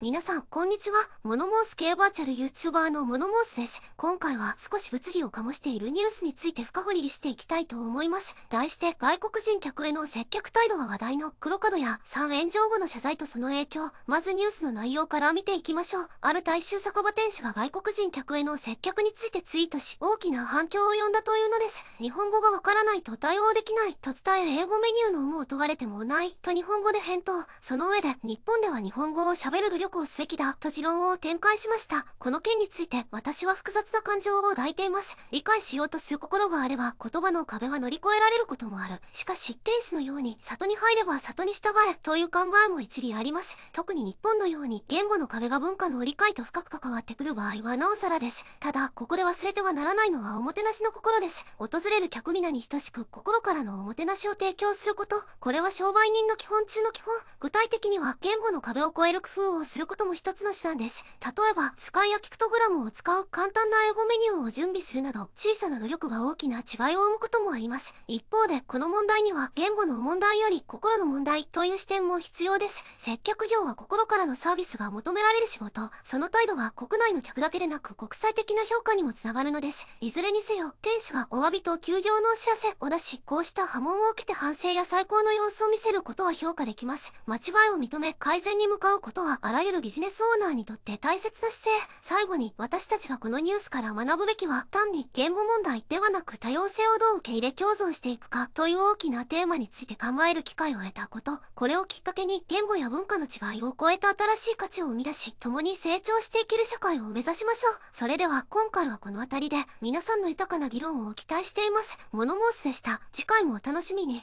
皆さん、こんにちは。モノモース系バーチャル YouTuber のモノモースです。今回は少し物議を醸しているニュースについて深掘りしていきたいと思います。題して、外国人客への接客態度が話題の黒角や3炎上後の謝罪とその影響。まずニュースの内容から見ていきましょう。ある大衆酒場店主が外国人客への接客についてツイートし、大きな反響を呼んだというのです。日本語がわからないと対応できないと伝え、英語メニューの思うを問われてもないと日本語で返答。その上で、日本では日本語を喋る努力力をすべきだと持論を展開しました。この件について私は複雑な感情を抱いています。理解しようとする心があれば言葉の壁は乗り越えられることもある。しかし、天使のように里に入れば里に従えという考えも一理あります。特に日本のように言語の壁が文化の理解と深く関わってくる場合はなおさらです。ただ、ここで忘れてはならないのはおもてなしの心です。訪れる客皆に等しく心からのおもてなしを提供すること。これは商売人の基本中の基本。具体的には言語の壁を越える工夫をするすることも一つの手段です。例えば、使いやピクトグラムを使う簡単な英語メニューを準備するなど、小さな努力が大きな違いを生むこともあります。一方で、この問題には、言語の問題より心の問題という視点も必要です。接客業は心からのサービスが求められる仕事、その態度は国内の客だけでなく国際的な評価にもつながるのです。いずれにせよ、店主がお詫びと休業のお知らせを出し、こうした波紋を受けて反省や最高の様子を見せることは評価できます。間違いを認め改善に向かうことはあらゆるゆるビジネスオーナーにとって大切な姿勢。最後に、私たちがこのニュースから学ぶべきは、単に言語問題ではなく多様性をどう受け入れ共存していくか、という大きなテーマについて考える機会を得たこと。これをきっかけに、言語や文化の違いを超えた新しい価値を生み出し、共に成長していける社会を目指しましょう。それでは、今回はこの辺りで、皆さんの豊かな議論を期待しています。モノモースでした。次回もお楽しみに。